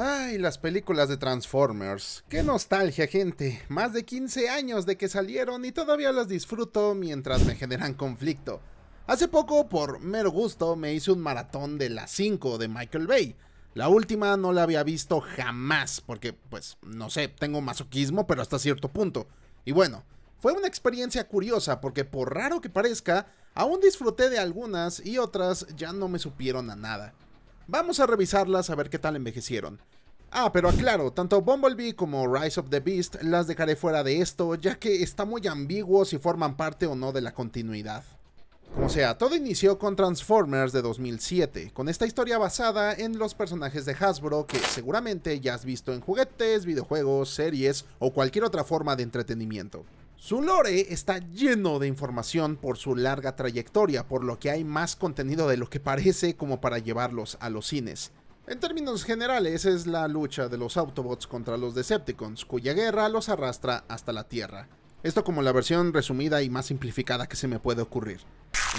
Ay, las películas de Transformers. Qué nostalgia, gente. Más de 15 años de que salieron y todavía las disfruto mientras me generan conflicto. Hace poco, por mero gusto, me hice un maratón de las 5 de Michael Bay. La última no la había visto jamás, porque, pues, no sé, tengo masoquismo, pero hasta cierto punto. Y bueno, fue una experiencia curiosa, porque por raro que parezca, aún disfruté de algunas y otras ya no me supieron a nada. Vamos a revisarlas a ver qué tal envejecieron. Ah, pero aclaro, tanto Bumblebee como Rise of the Beast las dejaré fuera de esto, ya que está muy ambiguo si forman parte o no de la continuidad. Como sea, todo inició con Transformers de 2007, con esta historia basada en los personajes de Hasbro que seguramente ya has visto en juguetes, videojuegos, series o cualquier otra forma de entretenimiento. Su lore está lleno de información por su larga trayectoria, por lo que hay más contenido de lo que parece como para llevarlos a los cines. En términos generales es la lucha de los Autobots contra los Decepticons, cuya guerra los arrastra hasta la Tierra. Esto como la versión resumida y más simplificada que se me puede ocurrir.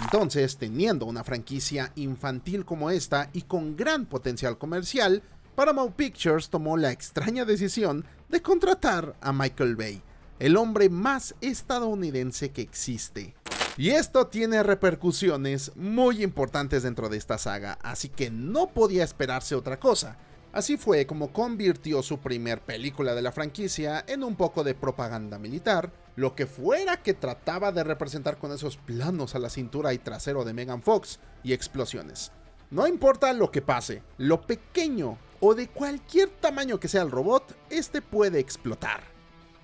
Entonces, teniendo una franquicia infantil como esta y con gran potencial comercial, Paramount Pictures tomó la extraña decisión de contratar a Michael Bay el hombre más estadounidense que existe. Y esto tiene repercusiones muy importantes dentro de esta saga, así que no podía esperarse otra cosa. Así fue como convirtió su primer película de la franquicia en un poco de propaganda militar, lo que fuera que trataba de representar con esos planos a la cintura y trasero de Megan Fox y explosiones. No importa lo que pase, lo pequeño o de cualquier tamaño que sea el robot, este puede explotar.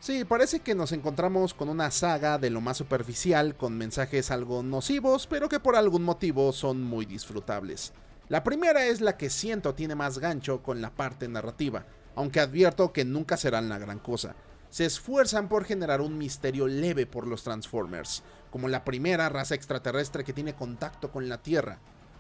Sí, parece que nos encontramos con una saga de lo más superficial, con mensajes algo nocivos, pero que por algún motivo son muy disfrutables. La primera es la que siento tiene más gancho con la parte narrativa, aunque advierto que nunca serán la gran cosa. Se esfuerzan por generar un misterio leve por los Transformers, como la primera raza extraterrestre que tiene contacto con la Tierra.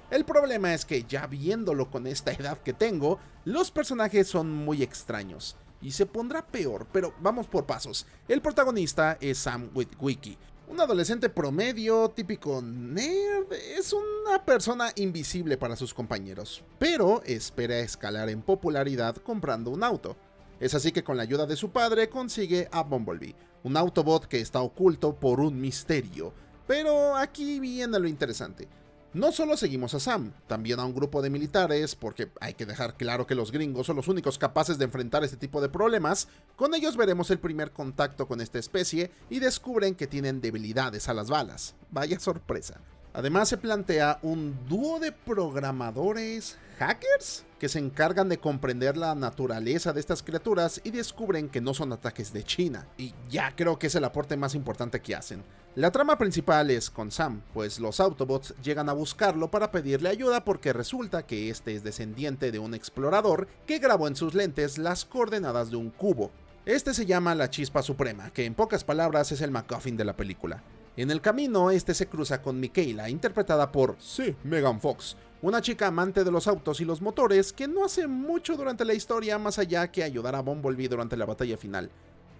El problema es que ya viéndolo con esta edad que tengo, los personajes son muy extraños y se pondrá peor, pero vamos por pasos. El protagonista es Sam Witwicky, un adolescente promedio, típico nerd, es una persona invisible para sus compañeros, pero espera escalar en popularidad comprando un auto. Es así que con la ayuda de su padre consigue a Bumblebee, un Autobot que está oculto por un misterio. Pero aquí viene lo interesante. No solo seguimos a Sam, también a un grupo de militares, porque hay que dejar claro que los gringos son los únicos capaces de enfrentar este tipo de problemas, con ellos veremos el primer contacto con esta especie y descubren que tienen debilidades a las balas. Vaya sorpresa. Además se plantea un dúo de programadores hackers se encargan de comprender la naturaleza de estas criaturas y descubren que no son ataques de China. Y ya creo que es el aporte más importante que hacen. La trama principal es con Sam, pues los Autobots llegan a buscarlo para pedirle ayuda porque resulta que este es descendiente de un explorador que grabó en sus lentes las coordenadas de un cubo. Este se llama la Chispa Suprema, que en pocas palabras es el MacGuffin de la película. En el camino, este se cruza con Michaela, interpretada por, sí, Megan Fox, una chica amante de los autos y los motores que no hace mucho durante la historia más allá que ayudar a Bumblebee durante la batalla final.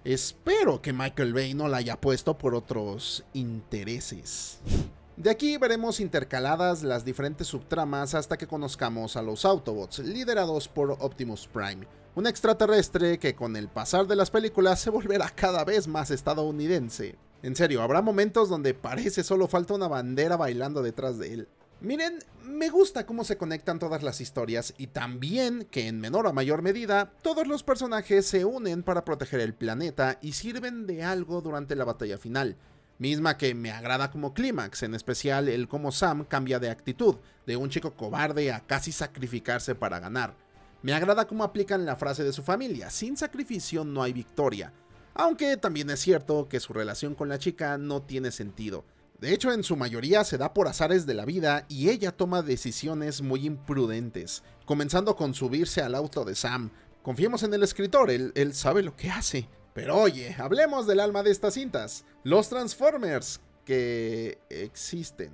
Espero que Michael Bay no la haya puesto por otros intereses. De aquí veremos intercaladas las diferentes subtramas hasta que conozcamos a los Autobots, liderados por Optimus Prime, un extraterrestre que con el pasar de las películas se volverá cada vez más estadounidense. En serio, habrá momentos donde parece solo falta una bandera bailando detrás de él. Miren, me gusta cómo se conectan todas las historias y también que en menor o mayor medida todos los personajes se unen para proteger el planeta y sirven de algo durante la batalla final, misma que me agrada como clímax, en especial el cómo Sam cambia de actitud, de un chico cobarde a casi sacrificarse para ganar. Me agrada cómo aplican la frase de su familia, sin sacrificio no hay victoria, aunque también es cierto que su relación con la chica no tiene sentido de hecho, en su mayoría se da por azares de la vida y ella toma decisiones muy imprudentes, comenzando con subirse al auto de Sam. Confiemos en el escritor, él, sabe lo que hace. Pero oye, hablemos del alma de estas cintas, los Transformers que existen.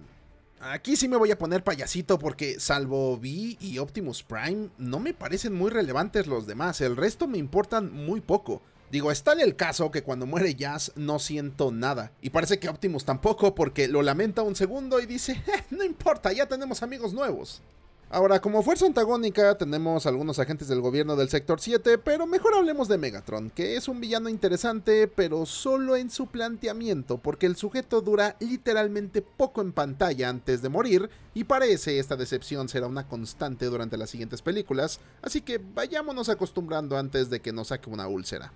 Aquí sí me voy a poner payasito porque salvo V y Optimus Prime, no me parecen muy relevantes los demás, el resto me importan muy poco. Digo, está en el caso que cuando muere Jazz no siento nada. Y parece que Optimus tampoco porque lo lamenta un segundo y dice, eh, no importa, ya tenemos amigos nuevos. Ahora, como fuerza antagónica tenemos algunos agentes del gobierno del Sector 7, pero mejor hablemos de Megatron, que es un villano interesante, pero solo en su planteamiento, porque el sujeto dura literalmente poco en pantalla antes de morir, y parece esta decepción será una constante durante las siguientes películas, así que vayámonos acostumbrando antes de que nos saque una úlcera.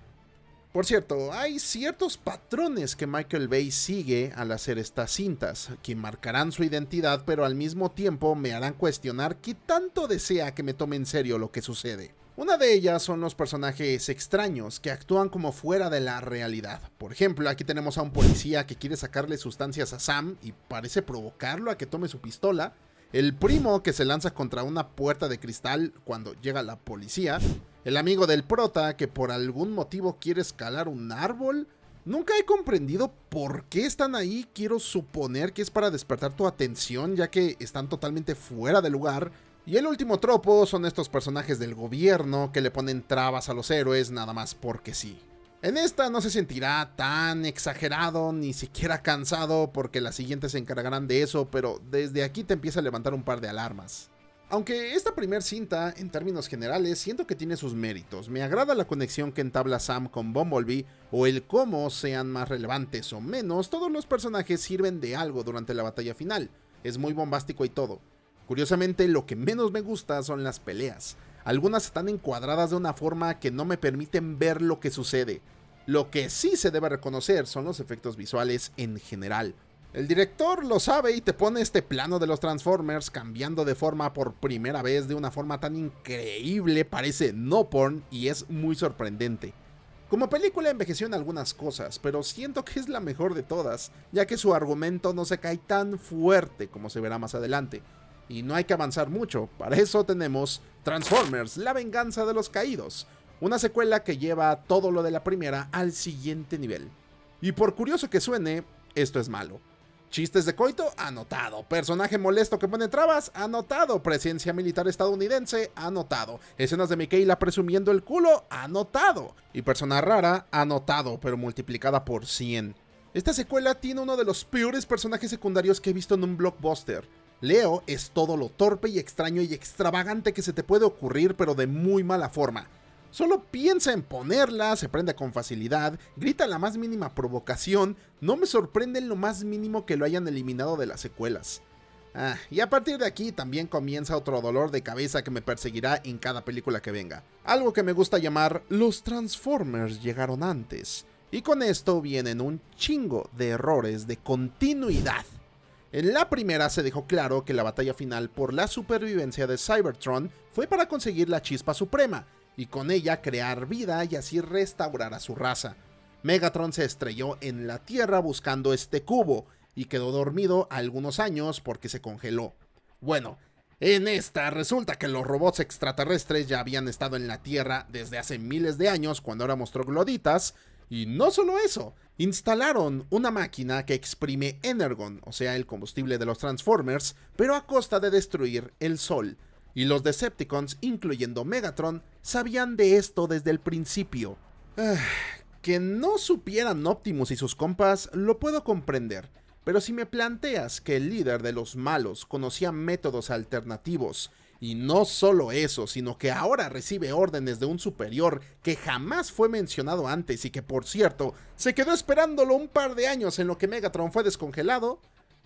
Por cierto, hay ciertos patrones que Michael Bay sigue al hacer estas cintas, que marcarán su identidad pero al mismo tiempo me harán cuestionar qué tanto desea que me tome en serio lo que sucede. Una de ellas son los personajes extraños que actúan como fuera de la realidad. Por ejemplo, aquí tenemos a un policía que quiere sacarle sustancias a Sam y parece provocarlo a que tome su pistola. El primo que se lanza contra una puerta de cristal cuando llega la policía el amigo del prota que por algún motivo quiere escalar un árbol. Nunca he comprendido por qué están ahí, quiero suponer que es para despertar tu atención ya que están totalmente fuera de lugar. Y el último tropo son estos personajes del gobierno que le ponen trabas a los héroes nada más porque sí. En esta no se sentirá tan exagerado ni siquiera cansado porque las siguientes se encargarán de eso, pero desde aquí te empieza a levantar un par de alarmas. Aunque esta primera cinta, en términos generales, siento que tiene sus méritos. Me agrada la conexión que entabla Sam con Bumblebee, o el cómo sean más relevantes o menos, todos los personajes sirven de algo durante la batalla final. Es muy bombástico y todo. Curiosamente, lo que menos me gusta son las peleas. Algunas están encuadradas de una forma que no me permiten ver lo que sucede. Lo que sí se debe reconocer son los efectos visuales en general. El director lo sabe y te pone este plano de los Transformers cambiando de forma por primera vez de una forma tan increíble, parece no porn y es muy sorprendente. Como película envejeció en algunas cosas, pero siento que es la mejor de todas, ya que su argumento no se cae tan fuerte como se verá más adelante. Y no hay que avanzar mucho, para eso tenemos Transformers, la venganza de los caídos, una secuela que lleva todo lo de la primera al siguiente nivel. Y por curioso que suene, esto es malo. Chistes de coito, anotado. Personaje molesto que pone trabas, anotado. Presencia militar estadounidense, anotado. Escenas de Mikaela presumiendo el culo, anotado. Y persona rara, anotado, pero multiplicada por 100. Esta secuela tiene uno de los peores personajes secundarios que he visto en un blockbuster. Leo es todo lo torpe y extraño y extravagante que se te puede ocurrir, pero de muy mala forma. Solo piensa en ponerla, se prende con facilidad, grita la más mínima provocación, no me sorprende lo más mínimo que lo hayan eliminado de las secuelas. Ah, y a partir de aquí también comienza otro dolor de cabeza que me perseguirá en cada película que venga. Algo que me gusta llamar los Transformers llegaron antes. Y con esto vienen un chingo de errores de continuidad. En la primera se dejó claro que la batalla final por la supervivencia de Cybertron fue para conseguir la chispa suprema, y con ella crear vida y así restaurar a su raza. Megatron se estrelló en la Tierra buscando este cubo y quedó dormido algunos años porque se congeló. Bueno, en esta resulta que los robots extraterrestres ya habían estado en la Tierra desde hace miles de años cuando éramos trogloditas, y no solo eso, instalaron una máquina que exprime Energon, o sea el combustible de los Transformers, pero a costa de destruir el Sol y los Decepticons, incluyendo Megatron, sabían de esto desde el principio. Ah, que no supieran Optimus y sus compas lo puedo comprender, pero si me planteas que el líder de los malos conocía métodos alternativos, y no solo eso, sino que ahora recibe órdenes de un superior que jamás fue mencionado antes y que por cierto se quedó esperándolo un par de años en lo que Megatron fue descongelado,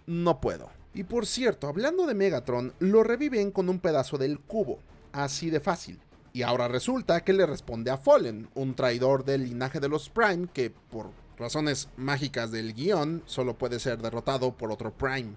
no puedo. Y por cierto, hablando de Megatron, lo reviven con un pedazo del cubo, así de fácil. Y ahora resulta que le responde a Fallen, un traidor del linaje de los Prime que, por razones mágicas del guión, solo puede ser derrotado por otro Prime.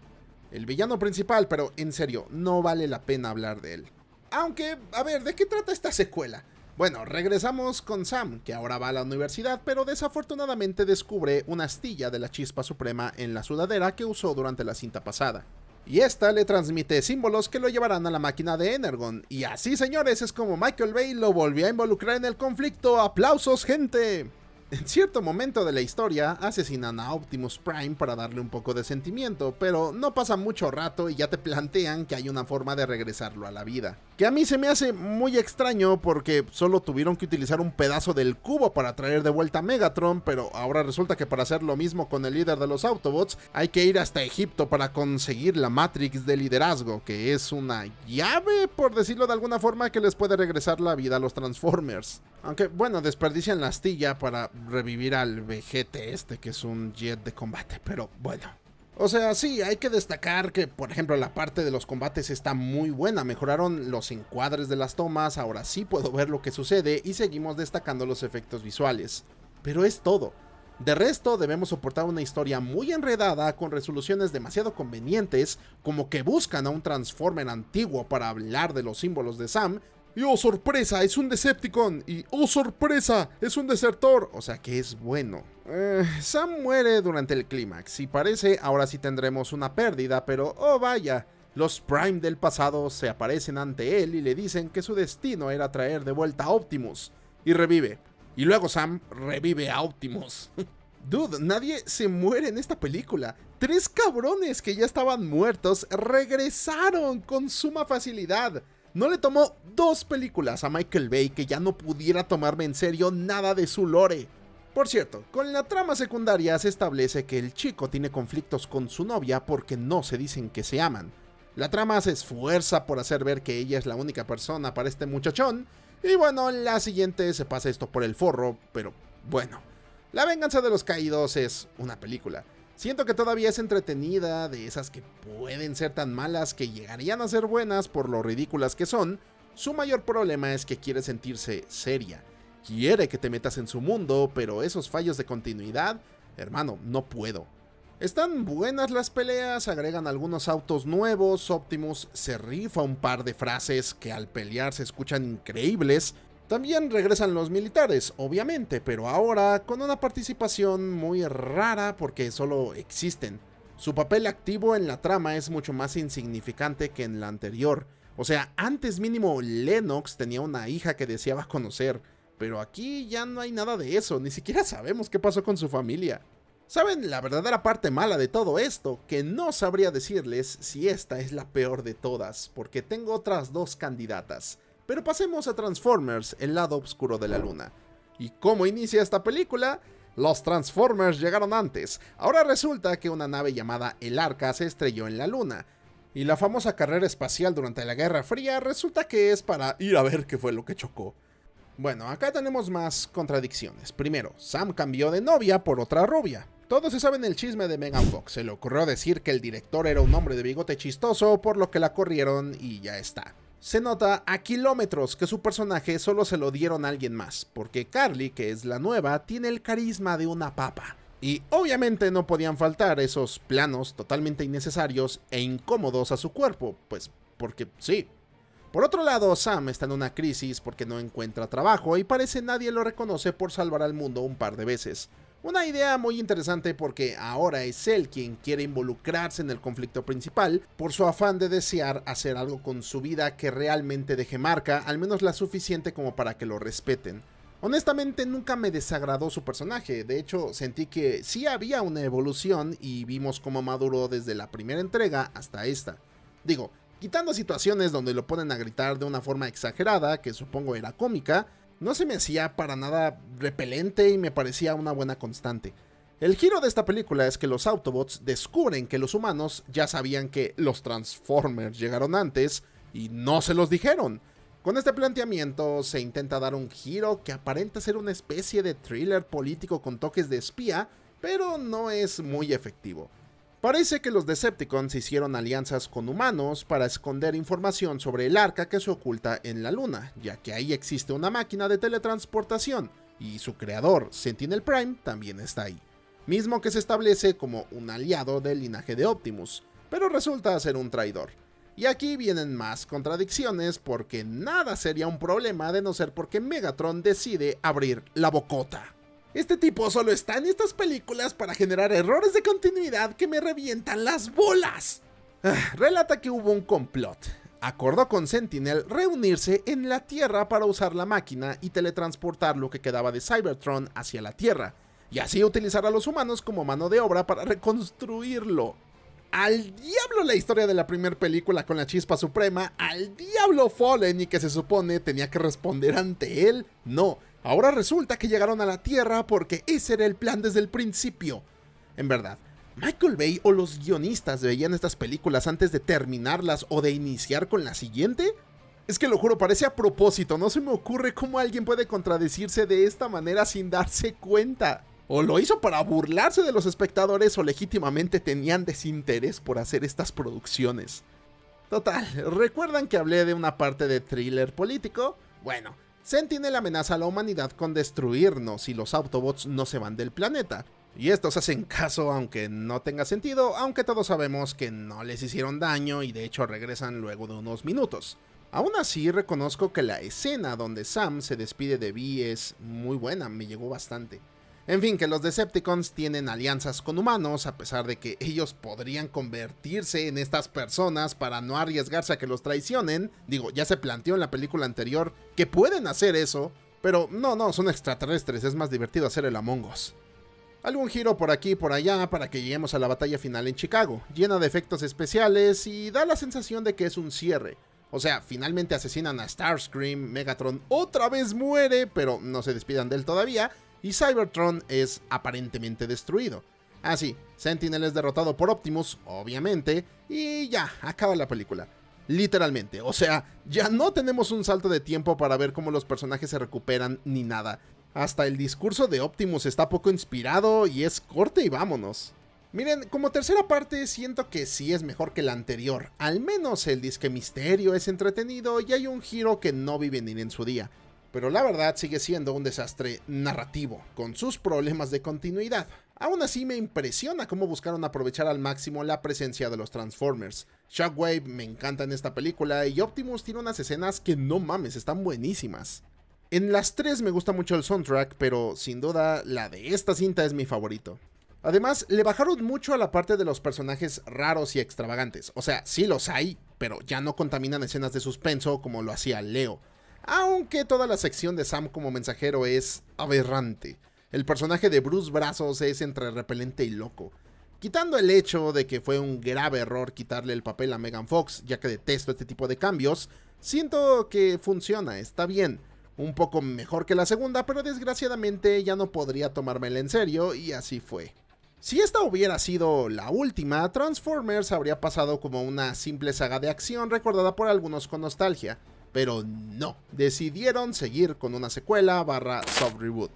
El villano principal, pero en serio, no vale la pena hablar de él. Aunque, a ver, ¿de qué trata esta secuela? Bueno, regresamos con Sam, que ahora va a la universidad, pero desafortunadamente descubre una astilla de la chispa suprema en la sudadera que usó durante la cinta pasada. Y esta le transmite símbolos que lo llevarán a la máquina de Energon. Y así, señores, es como Michael Bay lo volvió a involucrar en el conflicto. ¡Aplausos, gente! En cierto momento de la historia, asesinan a Optimus Prime para darle un poco de sentimiento, pero no pasa mucho rato y ya te plantean que hay una forma de regresarlo a la vida. Que a mí se me hace muy extraño porque solo tuvieron que utilizar un pedazo del cubo para traer de vuelta a Megatron, pero ahora resulta que para hacer lo mismo con el líder de los Autobots hay que ir hasta Egipto para conseguir la Matrix de liderazgo, que es una llave, por decirlo de alguna forma, que les puede regresar la vida a los Transformers. Aunque bueno, desperdician la astilla para revivir al vejete este, que es un jet de combate, pero bueno. O sea, sí, hay que destacar que, por ejemplo, la parte de los combates está muy buena. Mejoraron los encuadres de las tomas, ahora sí puedo ver lo que sucede y seguimos destacando los efectos visuales. Pero es todo. De resto, debemos soportar una historia muy enredada con resoluciones demasiado convenientes, como que buscan a un Transformer antiguo para hablar de los símbolos de Sam y oh sorpresa, es un Decepticon. Y oh sorpresa, es un desertor. O sea que es bueno. Eh, Sam muere durante el clímax y parece ahora sí tendremos una pérdida, pero oh vaya. Los Prime del pasado se aparecen ante él y le dicen que su destino era traer de vuelta a Optimus. Y revive. Y luego Sam revive a Optimus. Dude, nadie se muere en esta película. Tres cabrones que ya estaban muertos regresaron con suma facilidad. No le tomó dos películas a Michael Bay que ya no pudiera tomarme en serio nada de su lore. Por cierto, con la trama secundaria se establece que el chico tiene conflictos con su novia porque no se dicen que se aman. La trama se esfuerza por hacer ver que ella es la única persona para este muchachón, y bueno, la siguiente se pasa esto por el forro, pero bueno. La venganza de los caídos es una película. Siento que todavía es entretenida, de esas que pueden ser tan malas que llegarían a ser buenas por lo ridículas que son. Su mayor problema es que quiere sentirse seria. Quiere que te metas en su mundo, pero esos fallos de continuidad, hermano, no puedo. Están buenas las peleas, agregan algunos autos nuevos, Optimus se rifa un par de frases que al pelear se escuchan increíbles, también regresan los militares, obviamente, pero ahora con una participación muy rara porque solo existen. Su papel activo en la trama es mucho más insignificante que en la anterior. O sea, antes mínimo Lennox tenía una hija que deseaba conocer, pero aquí ya no hay nada de eso, ni siquiera sabemos qué pasó con su familia. ¿Saben la verdadera parte mala de todo esto? Que no sabría decirles si esta es la peor de todas, porque tengo otras dos candidatas. Pero pasemos a Transformers, el lado oscuro de la luna. ¿Y cómo inicia esta película? Los Transformers llegaron antes. Ahora resulta que una nave llamada el Arca se estrelló en la luna. Y la famosa carrera espacial durante la Guerra Fría resulta que es para ir a ver qué fue lo que chocó. Bueno, acá tenemos más contradicciones. Primero, Sam cambió de novia por otra rubia. Todos se saben el chisme de Megan Fox. Se le ocurrió decir que el director era un hombre de bigote chistoso, por lo que la corrieron y ya está se nota a kilómetros que su personaje solo se lo dieron a alguien más, porque Carly, que es la nueva, tiene el carisma de una papa. Y obviamente no podían faltar esos planos totalmente innecesarios e incómodos a su cuerpo, pues porque sí. Por otro lado, Sam está en una crisis porque no encuentra trabajo y parece nadie lo reconoce por salvar al mundo un par de veces, una idea muy interesante porque ahora es él quien quiere involucrarse en el conflicto principal por su afán de desear hacer algo con su vida que realmente deje marca, al menos la suficiente como para que lo respeten. Honestamente nunca me desagradó su personaje, de hecho sentí que sí había una evolución y vimos cómo maduró desde la primera entrega hasta esta. Digo, quitando situaciones donde lo ponen a gritar de una forma exagerada, que supongo era cómica, no se me hacía para nada repelente y me parecía una buena constante. El giro de esta película es que los Autobots descubren que los humanos ya sabían que los Transformers llegaron antes y no se los dijeron. Con este planteamiento se intenta dar un giro que aparenta ser una especie de thriller político con toques de espía, pero no es muy efectivo. Parece que los Decepticons hicieron alianzas con humanos para esconder información sobre el arca que se oculta en la luna, ya que ahí existe una máquina de teletransportación y su creador, Sentinel Prime, también está ahí, mismo que se establece como un aliado del linaje de Optimus, pero resulta ser un traidor. Y aquí vienen más contradicciones porque nada sería un problema de no ser porque Megatron decide abrir la bocota. Este tipo solo está en estas películas para generar errores de continuidad que me revientan las bolas. Ah, relata que hubo un complot. Acordó con Sentinel reunirse en la Tierra para usar la máquina y teletransportar lo que quedaba de Cybertron hacia la Tierra, y así utilizar a los humanos como mano de obra para reconstruirlo. Al diablo la historia de la primera película con la chispa suprema, al diablo Fallen y que se supone tenía que responder ante él. No, Ahora resulta que llegaron a la Tierra porque ese era el plan desde el principio. En verdad, Michael Bay o los guionistas veían estas películas antes de terminarlas o de iniciar con la siguiente? Es que lo juro, parece a propósito, no se me ocurre cómo alguien puede contradecirse de esta manera sin darse cuenta. O lo hizo para burlarse de los espectadores o legítimamente tenían desinterés por hacer estas producciones. Total, ¿recuerdan que hablé de una parte de thriller político? Bueno, Sentinel amenaza a la humanidad con destruirnos si los Autobots no se van del planeta. Y estos hacen caso aunque no tenga sentido, aunque todos sabemos que no les hicieron daño y de hecho regresan luego de unos minutos. Aún así, reconozco que la escena donde Sam se despide de Vi es muy buena, me llegó bastante. En fin, que los Decepticons tienen alianzas con humanos a pesar de que ellos podrían convertirse en estas personas para no arriesgarse a que los traicionen. Digo, ya se planteó en la película anterior que pueden hacer eso, pero no, no, son extraterrestres, es más divertido hacer el Among Us. Algún giro por aquí y por allá para que lleguemos a la batalla final en Chicago, llena de efectos especiales y da la sensación de que es un cierre. O sea, finalmente asesinan a Starscream, Megatron otra vez muere, pero no se despidan de él todavía, y Cybertron es aparentemente destruido. Así, ah, sí, Sentinel es derrotado por Optimus, obviamente, y ya, acaba la película. Literalmente, o sea, ya no tenemos un salto de tiempo para ver cómo los personajes se recuperan ni nada. Hasta el discurso de Optimus está poco inspirado y es corte y vámonos. Miren, como tercera parte siento que sí es mejor que la anterior, al menos el disque misterio es entretenido y hay un giro que no vive ni en su día pero la verdad sigue siendo un desastre narrativo, con sus problemas de continuidad. Aún así me impresiona cómo buscaron aprovechar al máximo la presencia de los Transformers. Shockwave me encanta en esta película y Optimus tiene unas escenas que no mames, están buenísimas. En las tres me gusta mucho el soundtrack, pero sin duda la de esta cinta es mi favorito. Además, le bajaron mucho a la parte de los personajes raros y extravagantes. O sea, sí los hay, pero ya no contaminan escenas de suspenso como lo hacía Leo aunque toda la sección de Sam como mensajero es aberrante. El personaje de Bruce Brazos es entre repelente y loco. Quitando el hecho de que fue un grave error quitarle el papel a Megan Fox, ya que detesto este tipo de cambios, siento que funciona, está bien. Un poco mejor que la segunda, pero desgraciadamente ya no podría tomármela en serio y así fue. Si esta hubiera sido la última, Transformers habría pasado como una simple saga de acción recordada por algunos con nostalgia, pero no, decidieron seguir con una secuela barra soft reboot.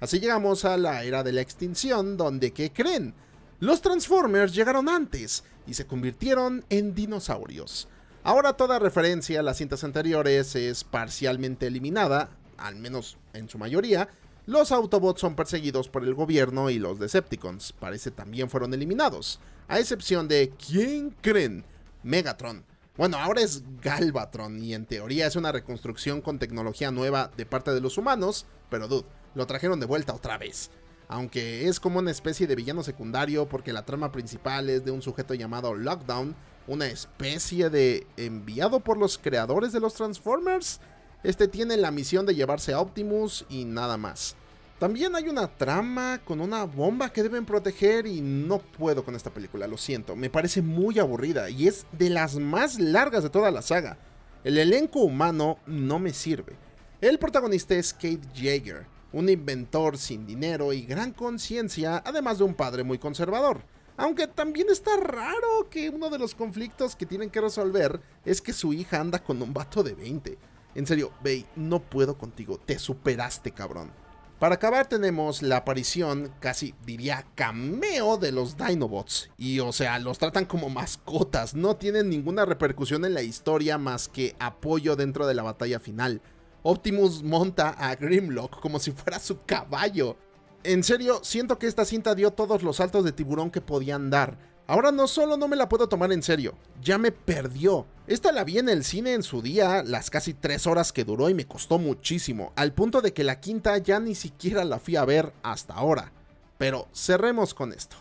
Así llegamos a la era de la extinción, donde, ¿qué creen? Los Transformers llegaron antes y se convirtieron en dinosaurios. Ahora toda referencia a las cintas anteriores es parcialmente eliminada, al menos en su mayoría. Los Autobots son perseguidos por el gobierno y los Decepticons, parece también fueron eliminados, a excepción de ¿quién creen? Megatron bueno, ahora es Galvatron y en teoría es una reconstrucción con tecnología nueva de parte de los humanos, pero dude, lo trajeron de vuelta otra vez. Aunque es como una especie de villano secundario porque la trama principal es de un sujeto llamado Lockdown, una especie de enviado por los creadores de los Transformers. Este tiene la misión de llevarse a Optimus y nada más. También hay una trama con una bomba que deben proteger y no puedo con esta película, lo siento, me parece muy aburrida y es de las más largas de toda la saga. El elenco humano no me sirve. El protagonista es Kate Jaeger, un inventor sin dinero y gran conciencia, además de un padre muy conservador. Aunque también está raro que uno de los conflictos que tienen que resolver es que su hija anda con un vato de 20. En serio, Bey, no puedo contigo, te superaste cabrón. Para acabar tenemos la aparición, casi diría cameo, de los Dinobots. Y o sea, los tratan como mascotas, no tienen ninguna repercusión en la historia más que apoyo dentro de la batalla final. Optimus monta a Grimlock como si fuera su caballo. En serio, siento que esta cinta dio todos los saltos de tiburón que podían dar. Ahora no solo no me la puedo tomar en serio, ya me perdió. Esta la vi en el cine en su día, las casi tres horas que duró y me costó muchísimo, al punto de que la quinta ya ni siquiera la fui a ver hasta ahora. Pero cerremos con esto.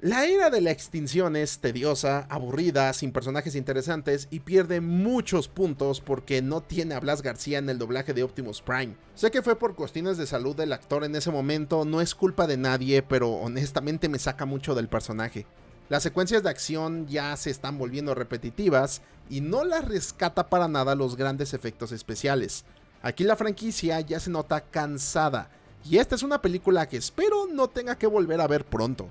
La era de la extinción es tediosa, aburrida, sin personajes interesantes y pierde muchos puntos porque no tiene a Blas García en el doblaje de Optimus Prime. Sé que fue por cuestiones de salud del actor en ese momento, no es culpa de nadie, pero honestamente me saca mucho del personaje. Las secuencias de acción ya se están volviendo repetitivas y no las rescata para nada los grandes efectos especiales. Aquí la franquicia ya se nota cansada y esta es una película que espero no tenga que volver a ver pronto.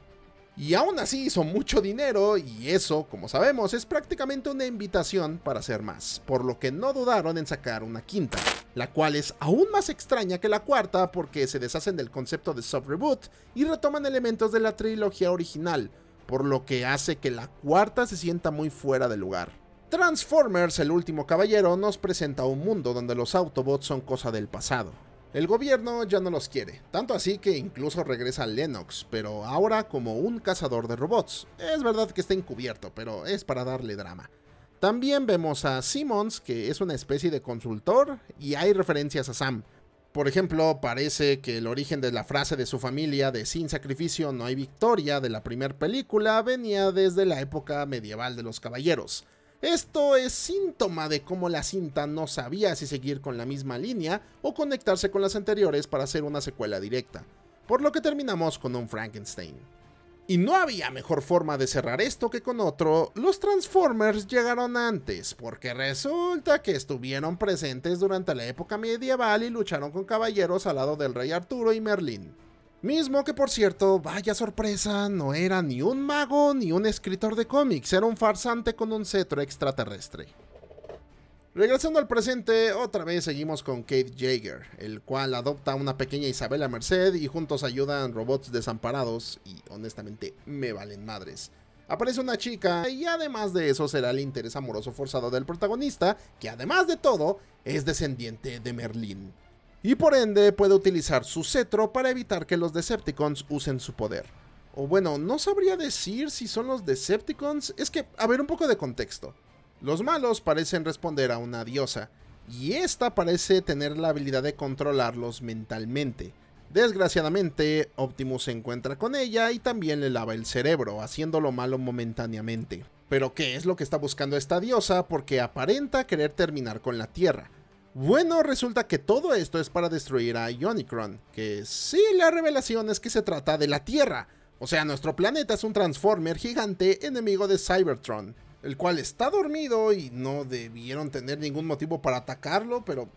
Y aún así hizo mucho dinero y eso, como sabemos, es prácticamente una invitación para hacer más, por lo que no dudaron en sacar una quinta, la cual es aún más extraña que la cuarta porque se deshacen del concepto de soft reboot y retoman elementos de la trilogía original, por lo que hace que la cuarta se sienta muy fuera de lugar. Transformers, el último caballero, nos presenta un mundo donde los Autobots son cosa del pasado. El gobierno ya no los quiere, tanto así que incluso regresa Lennox, pero ahora como un cazador de robots. Es verdad que está encubierto, pero es para darle drama. También vemos a Simmons, que es una especie de consultor, y hay referencias a Sam, por ejemplo, parece que el origen de la frase de su familia de sin sacrificio no hay victoria de la primera película venía desde la época medieval de los caballeros. Esto es síntoma de cómo la cinta no sabía si seguir con la misma línea o conectarse con las anteriores para hacer una secuela directa, por lo que terminamos con un Frankenstein. Y no había mejor forma de cerrar esto que con otro, los Transformers llegaron antes, porque resulta que estuvieron presentes durante la época medieval y lucharon con caballeros al lado del rey Arturo y Merlín. Mismo que por cierto, vaya sorpresa, no era ni un mago ni un escritor de cómics, era un farsante con un cetro extraterrestre. Regresando al presente, otra vez seguimos con Kate Jaeger, el cual adopta a una pequeña Isabela Merced y juntos ayudan robots desamparados y honestamente me valen madres. Aparece una chica y además de eso será el interés amoroso forzado del protagonista, que además de todo es descendiente de Merlín. Y por ende puede utilizar su cetro para evitar que los Decepticons usen su poder. O bueno, no sabría decir si son los Decepticons, es que, a ver un poco de contexto. Los malos parecen responder a una diosa, y esta parece tener la habilidad de controlarlos mentalmente. Desgraciadamente, Optimus se encuentra con ella y también le lava el cerebro, haciéndolo malo momentáneamente. Pero ¿qué es lo que está buscando esta diosa? Porque aparenta querer terminar con la Tierra. Bueno, resulta que todo esto es para destruir a Ionicron, que sí, la revelación es que se trata de la Tierra. O sea, nuestro planeta es un Transformer gigante enemigo de Cybertron, el cual está dormido y no debieron tener ningún motivo para atacarlo, pero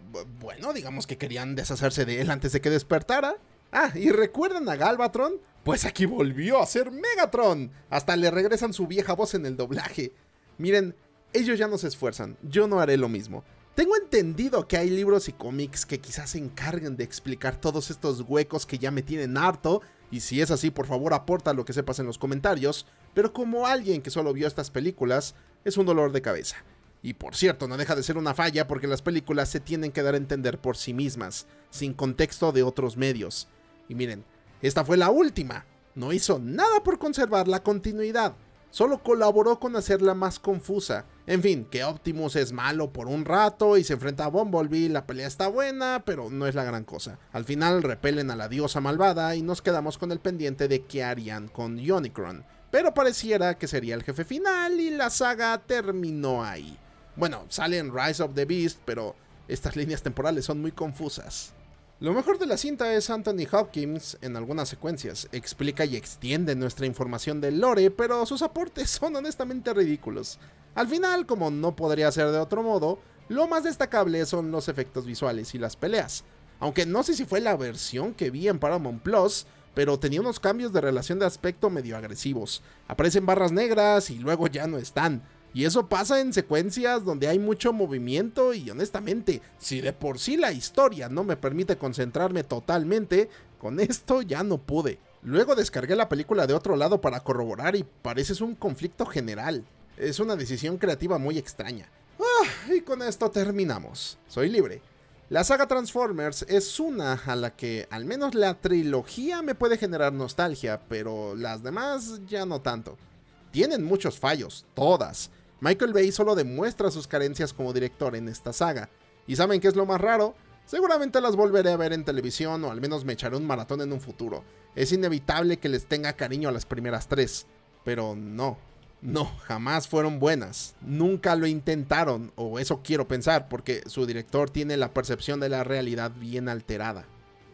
bueno, digamos que querían deshacerse de él antes de que despertara. Ah, y recuerdan a Galvatron, pues aquí volvió a ser Megatron. Hasta le regresan su vieja voz en el doblaje. Miren, ellos ya no se esfuerzan, yo no haré lo mismo. Tengo entendido que hay libros y cómics que quizás se encarguen de explicar todos estos huecos que ya me tienen harto, y si es así, por favor aporta lo que sepas en los comentarios, pero como alguien que solo vio estas películas, es un dolor de cabeza. Y por cierto, no deja de ser una falla porque las películas se tienen que dar a entender por sí mismas, sin contexto de otros medios. Y miren, esta fue la última. No hizo nada por conservar la continuidad, solo colaboró con hacerla más confusa en fin, que Optimus es malo por un rato y se enfrenta a Bumblebee, la pelea está buena, pero no es la gran cosa. Al final repelen a la diosa malvada y nos quedamos con el pendiente de qué harían con Yonicron. pero pareciera que sería el jefe final y la saga terminó ahí. Bueno, sale en Rise of the Beast, pero estas líneas temporales son muy confusas. Lo mejor de la cinta es Anthony Hopkins en algunas secuencias. Explica y extiende nuestra información del lore, pero sus aportes son honestamente ridículos. Al final, como no podría ser de otro modo, lo más destacable son los efectos visuales y las peleas. Aunque no sé si fue la versión que vi en Paramount Plus, pero tenía unos cambios de relación de aspecto medio agresivos. Aparecen barras negras y luego ya no están. Y eso pasa en secuencias donde hay mucho movimiento y honestamente, si de por sí la historia no me permite concentrarme totalmente, con esto ya no pude. Luego descargué la película de otro lado para corroborar y parece un conflicto general. Es una decisión creativa muy extraña. Ah, y con esto terminamos. Soy libre. La saga Transformers es una a la que al menos la trilogía me puede generar nostalgia, pero las demás ya no tanto. Tienen muchos fallos, todas. Michael Bay solo demuestra sus carencias como director en esta saga. ¿Y saben qué es lo más raro? Seguramente las volveré a ver en televisión o al menos me echaré un maratón en un futuro. Es inevitable que les tenga cariño a las primeras tres, pero no, no, jamás fueron buenas. Nunca lo intentaron, o eso quiero pensar, porque su director tiene la percepción de la realidad bien alterada.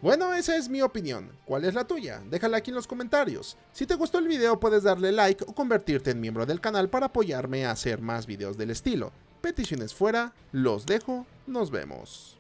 Bueno, esa es mi opinión. ¿Cuál es la tuya? Déjala aquí en los comentarios. Si te gustó el video puedes darle like o convertirte en miembro del canal para apoyarme a hacer más videos del estilo. Peticiones fuera, los dejo, nos vemos.